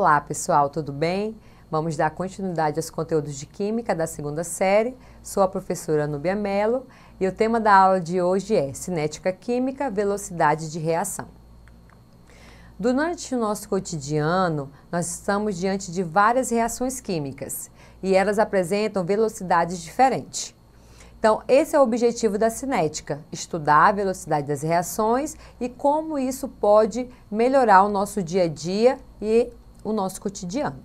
Olá pessoal, tudo bem? Vamos dar continuidade aos conteúdos de Química da segunda série. Sou a professora Nubia Mello e o tema da aula de hoje é Cinética Química, Velocidade de Reação. Durante o nosso cotidiano, nós estamos diante de várias reações químicas e elas apresentam velocidades diferentes. Então, esse é o objetivo da cinética, estudar a velocidade das reações e como isso pode melhorar o nosso dia a dia e o nosso cotidiano.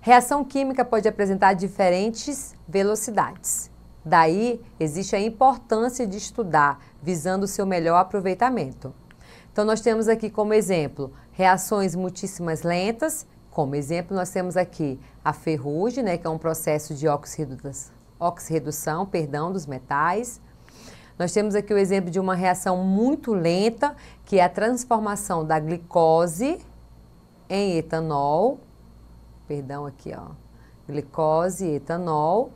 Reação química pode apresentar diferentes velocidades. Daí existe a importância de estudar, visando o seu melhor aproveitamento. Então nós temos aqui como exemplo reações muitíssimas lentas, como exemplo nós temos aqui a ferrugem, né, que é um processo de oxirredução, perdão, dos metais. Nós temos aqui o exemplo de uma reação muito lenta, que é a transformação da glicose em etanol, perdão aqui, ó, glicose e etanol.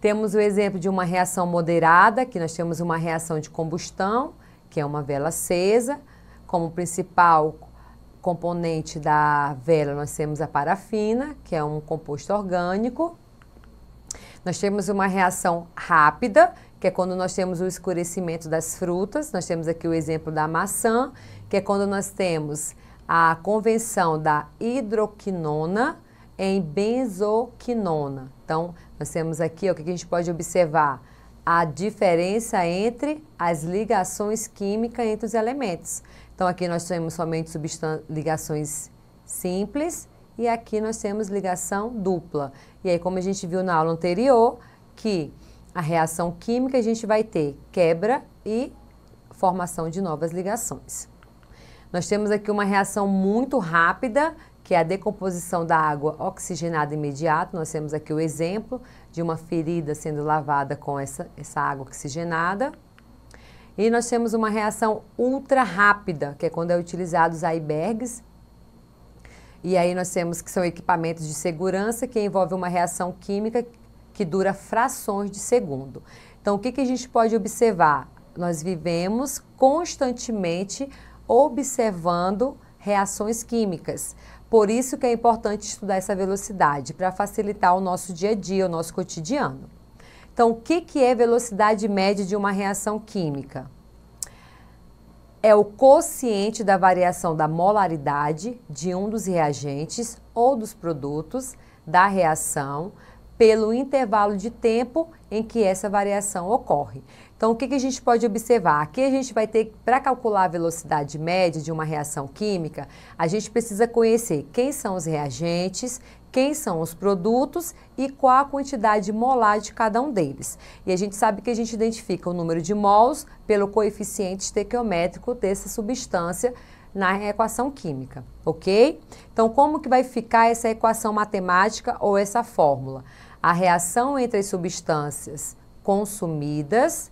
Temos o exemplo de uma reação moderada, que nós temos uma reação de combustão, que é uma vela acesa. Como principal componente da vela, nós temos a parafina, que é um composto orgânico. Nós temos uma reação rápida, que é quando nós temos o escurecimento das frutas. Nós temos aqui o exemplo da maçã, que é quando nós temos a convenção da hidroquinona em benzoquinona. Então, nós temos aqui ó, o que a gente pode observar a diferença entre as ligações químicas entre os elementos. Então, aqui nós temos somente ligações simples e aqui nós temos ligação dupla. E aí, como a gente viu na aula anterior, que a reação química a gente vai ter quebra e formação de novas ligações. Nós temos aqui uma reação muito rápida, que é a decomposição da água oxigenada imediata. Nós temos aqui o exemplo de uma ferida sendo lavada com essa, essa água oxigenada. E nós temos uma reação ultra rápida, que é quando é utilizado os icebergs. E aí nós temos que são equipamentos de segurança que envolve uma reação química que dura frações de segundo. Então, o que, que a gente pode observar? Nós vivemos constantemente observando reações químicas. Por isso que é importante estudar essa velocidade, para facilitar o nosso dia a dia, o nosso cotidiano. Então, o que, que é velocidade média de uma reação química? É o quociente da variação da molaridade de um dos reagentes ou dos produtos da reação pelo intervalo de tempo em que essa variação ocorre. Então, o que, que a gente pode observar? Aqui a gente vai ter, para calcular a velocidade média de uma reação química, a gente precisa conhecer quem são os reagentes, quem são os produtos e qual a quantidade molar de cada um deles. E a gente sabe que a gente identifica o número de mols pelo coeficiente estequiométrico dessa substância na equação química, ok? Então, como que vai ficar essa equação matemática ou essa fórmula? a reação entre as substâncias consumidas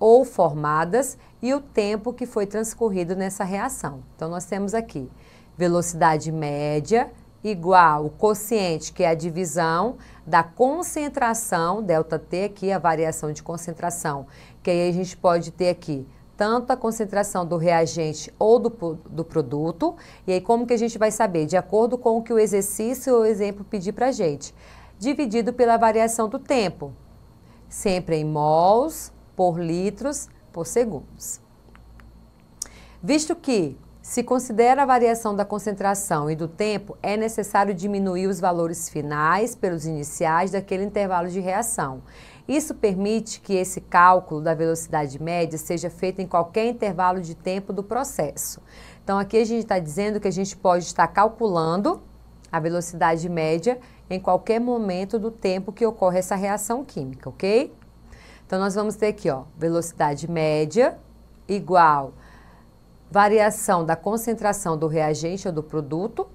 ou formadas e o tempo que foi transcorrido nessa reação. Então, nós temos aqui velocidade média igual o quociente, que é a divisão da concentração, delta T aqui, a variação de concentração, que aí a gente pode ter aqui tanto a concentração do reagente ou do, do produto, e aí como que a gente vai saber? De acordo com o que o exercício ou o exemplo pedir para a gente dividido pela variação do tempo, sempre em mols por litros por segundos. Visto que se considera a variação da concentração e do tempo, é necessário diminuir os valores finais pelos iniciais daquele intervalo de reação. Isso permite que esse cálculo da velocidade média seja feito em qualquer intervalo de tempo do processo. Então, aqui a gente está dizendo que a gente pode estar calculando a velocidade média em qualquer momento do tempo que ocorre essa reação química, ok? Então, nós vamos ter aqui, ó, velocidade média igual variação da concentração do reagente ou do produto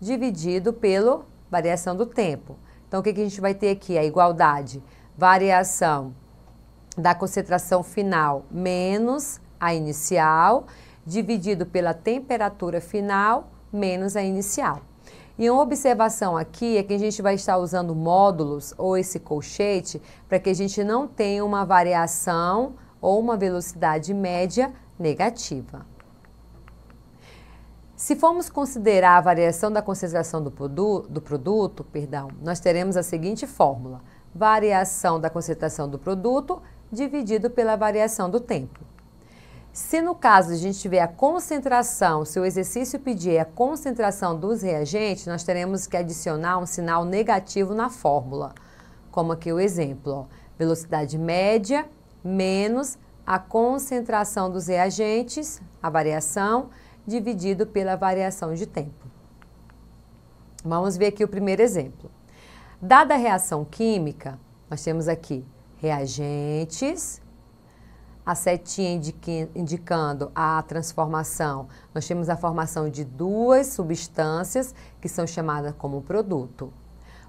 dividido pelo variação do tempo. Então, o que, que a gente vai ter aqui? A igualdade, variação da concentração final menos a inicial, dividido pela temperatura final menos a inicial. E uma observação aqui é que a gente vai estar usando módulos ou esse colchete para que a gente não tenha uma variação ou uma velocidade média negativa. Se formos considerar a variação da concentração do, produ do produto, perdão, nós teremos a seguinte fórmula: variação da concentração do produto dividido pela variação do tempo. Se no caso a gente tiver a concentração, se o exercício pedir a concentração dos reagentes, nós teremos que adicionar um sinal negativo na fórmula, como aqui o exemplo, ó, velocidade média menos a concentração dos reagentes, a variação, dividido pela variação de tempo. Vamos ver aqui o primeiro exemplo. Dada a reação química, nós temos aqui reagentes a setinha indicando a transformação. Nós temos a formação de duas substâncias que são chamadas como produto.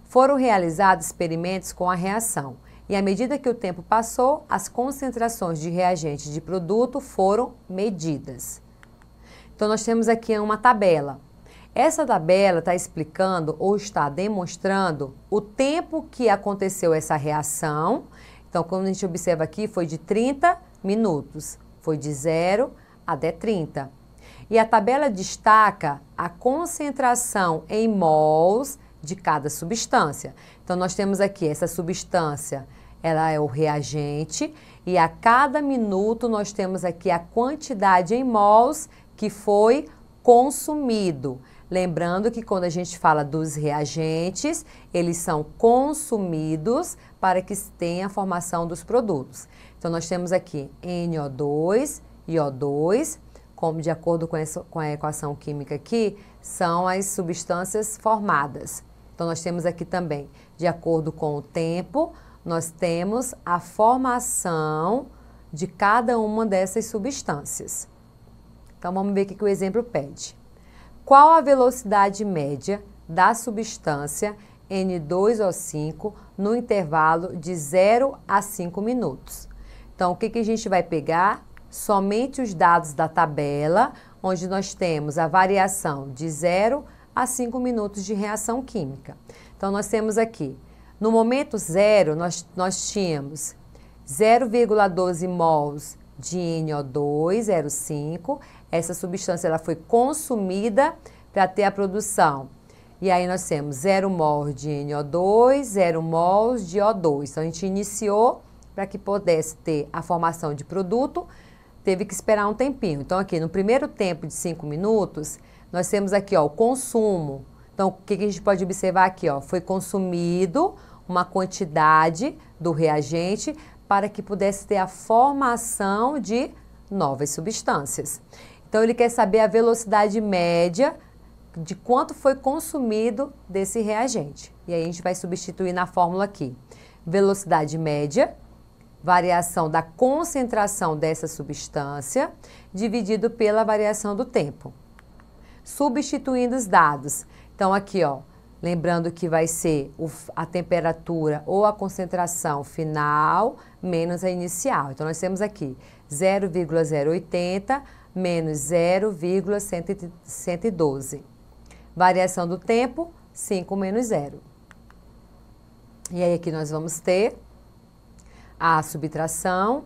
Foram realizados experimentos com a reação e à medida que o tempo passou, as concentrações de reagente de produto foram medidas. Então nós temos aqui uma tabela. Essa tabela está explicando ou está demonstrando o tempo que aconteceu essa reação. Então, quando a gente observa aqui, foi de 30 minutos, foi de 0 até 30. E a tabela destaca a concentração em mols de cada substância. Então nós temos aqui essa substância, ela é o reagente e a cada minuto nós temos aqui a quantidade em mols que foi consumido. Lembrando que quando a gente fala dos reagentes, eles são consumidos para que tenha a formação dos produtos. Então, nós temos aqui NO2, O 2 como de acordo com, essa, com a equação química aqui, são as substâncias formadas. Então, nós temos aqui também, de acordo com o tempo, nós temos a formação de cada uma dessas substâncias. Então, vamos ver o que o exemplo pede. Qual a velocidade média da substância N2O5 no intervalo de 0 a 5 minutos? Então, o que, que a gente vai pegar? Somente os dados da tabela, onde nós temos a variação de 0 a 5 minutos de reação química. Então, nós temos aqui, no momento zero, nós, nós tínhamos 0,12 mols de NO2, 0,5. Essa substância ela foi consumida para ter a produção. E aí nós temos 0 mol de NO2, 0 mols de O2. Então, a gente iniciou para que pudesse ter a formação de produto, teve que esperar um tempinho. Então, aqui no primeiro tempo de cinco minutos, nós temos aqui ó, o consumo. Então, o que, que a gente pode observar aqui? Ó? Foi consumido uma quantidade do reagente para que pudesse ter a formação de novas substâncias. Então, ele quer saber a velocidade média de quanto foi consumido desse reagente. E aí, a gente vai substituir na fórmula aqui. Velocidade média variação da concentração dessa substância dividido pela variação do tempo. Substituindo os dados. Então aqui, ó, lembrando que vai ser a temperatura ou a concentração final menos a inicial. Então nós temos aqui 0,080 menos 0,112. Variação do tempo, 5 menos 0. E aí aqui nós vamos ter a subtração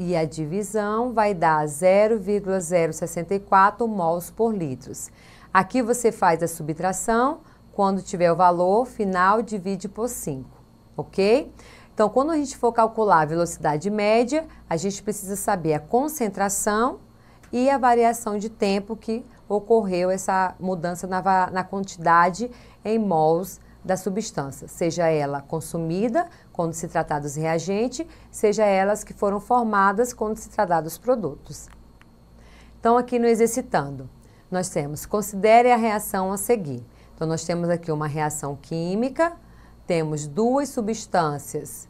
e a divisão vai dar 0,064 mols por litro. Aqui você faz a subtração, quando tiver o valor final, divide por 5, ok? Então, quando a gente for calcular a velocidade média, a gente precisa saber a concentração e a variação de tempo que ocorreu essa mudança na, na quantidade em mols da substância, seja ela consumida quando se tratar dos reagentes, seja elas que foram formadas quando se tratar dos produtos. Então, aqui no exercitando, nós temos considere a reação a seguir. Então, nós temos aqui uma reação química, temos duas substâncias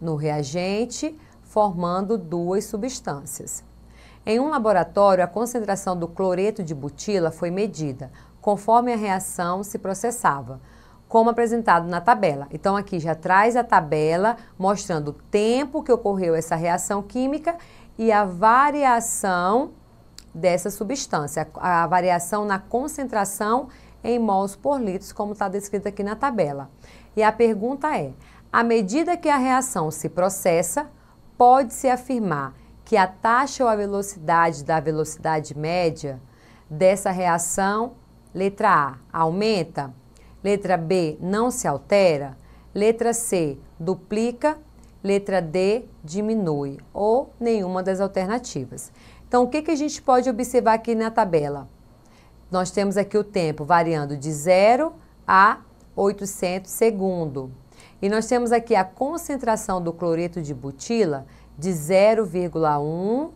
no reagente, formando duas substâncias. Em um laboratório, a concentração do cloreto de butila foi medida, conforme a reação se processava como apresentado na tabela. Então, aqui já traz a tabela mostrando o tempo que ocorreu essa reação química e a variação dessa substância, a variação na concentração em mols por litros, como está descrito aqui na tabela. E a pergunta é: à medida que a reação se processa, pode-se afirmar que a taxa ou a velocidade da velocidade média dessa reação, letra A, aumenta? Letra B, não se altera. Letra C, duplica. Letra D, diminui. Ou nenhuma das alternativas. Então, o que, que a gente pode observar aqui na tabela? Nós temos aqui o tempo variando de 0 a 800 segundo. E nós temos aqui a concentração do cloreto de butila de 0,1.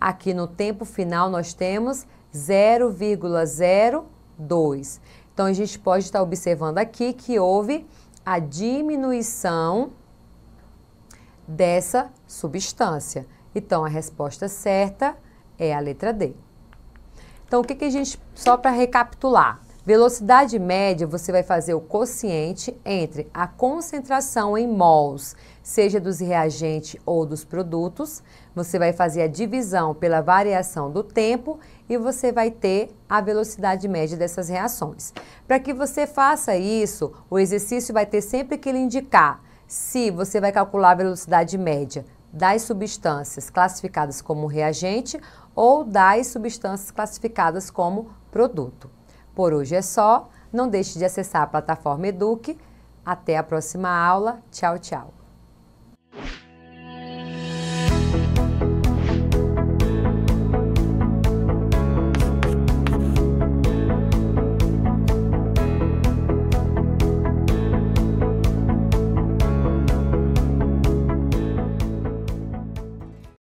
Aqui no tempo final nós temos 0,02. Então, a gente pode estar observando aqui que houve a diminuição dessa substância. Então, a resposta certa é a letra D. Então, o que, que a gente, só para recapitular, Velocidade média, você vai fazer o quociente entre a concentração em mols, seja dos reagentes ou dos produtos, você vai fazer a divisão pela variação do tempo e você vai ter a velocidade média dessas reações. Para que você faça isso, o exercício vai ter sempre que lhe indicar se você vai calcular a velocidade média das substâncias classificadas como reagente ou das substâncias classificadas como produto. Por hoje é só. Não deixe de acessar a plataforma Eduque. Até a próxima aula. Tchau, tchau.